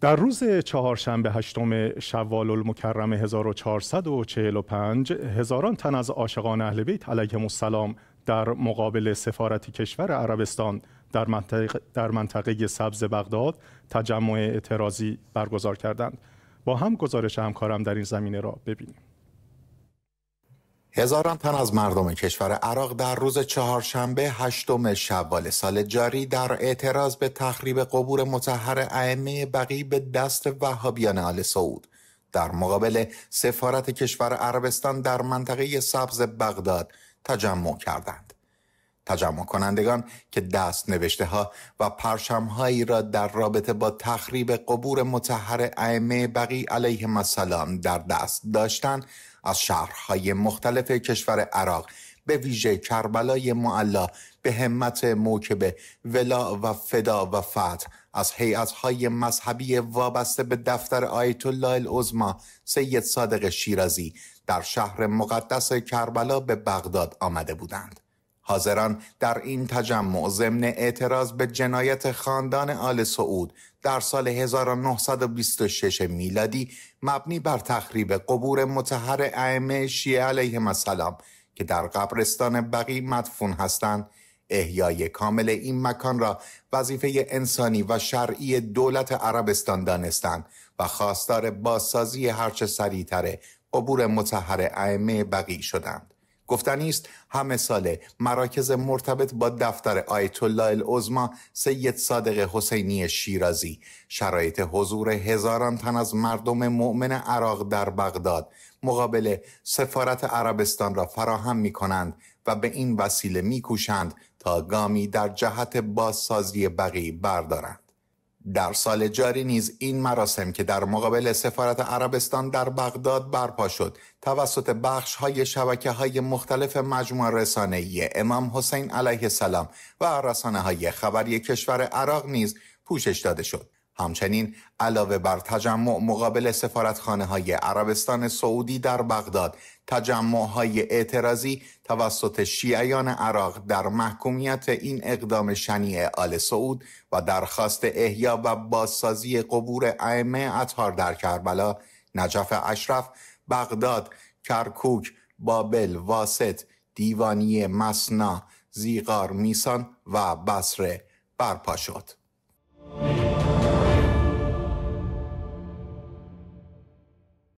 در روز چهارشنبه هشتم شوال المکرم 1445 هزاران تن از عاشقان اهل بیت علیهم السلام در مقابل سفارت کشور عربستان در منطقه, در منطقه سبز بغداد تجمع اعتراضی برگزار کردند با هم گزارش همکارم در این زمینه را ببینیم هزاران تن از مردم کشور عراق در روز چهارشنبه هشتم شوال سال جاری در اعتراض به تخریب قبور متحر ائمه بقی به دست وهابیان آل سعود در مقابل سفارت کشور عربستان در منطقه سبز بغداد تجمع کردند. تجمع کنندگان که دست نوشته ها و پرشم را در رابطه با تخریب قبور متحر ائمه بقی علیه السلام در دست داشتند از شهرهای مختلف کشور عراق به ویژه کربلای معلا به همت موکب ولا و فدا و فت از هیئت‌های مذهبی وابسته به دفتر آیت الله العظما سید صادق شیرازی در شهر مقدس کربلا به بغداد آمده بودند. حاضران در این تجمع ضمن اعتراض به جنایت خاندان آل سعود در سال 1926 میلادی مبنی بر تخریب قبور متحر ائمه شیعه علیهم السلام که در قبرستان بقی مدفون هستند احیای کامل این مکان را وظیفه انسانی و شرعی دولت عربستان دانستند و خواستار بازسازی هرچه سریعتر قبور متحر ائمه بقی شدند گفتنی است همه ساله مراکز مرتبط با دفتر آیت الله العظما سید صادق حسینی شیرازی شرایط حضور هزاران تن از مردم مؤمن عراق در بغداد مقابل سفارت عربستان را فراهم می کنند و به این وسیله می کوشند تا گامی در جهت بازسازی بقی بردارند در سال جاری نیز این مراسم که در مقابل سفارت عربستان در بغداد برپا شد توسط بخش های شبکه های مختلف مجموع رسانه امام حسین علیه السلام و رسانه های خبری کشور عراق نیز پوشش داده شد همچنین علاوه بر تجمع مقابل سفارتخانه های عربستان سعودی در بغداد تجمع های اعتراضی توسط شیعیان عراق در محکومیت این اقدام شنیع آل سعود و درخواست احیا و بازسازی قبور ائمه اطهار در کربلا نجف اشرف بغداد کرکوک بابل واسط دیوانی مسنا زیغار میسان و بصره برپا شد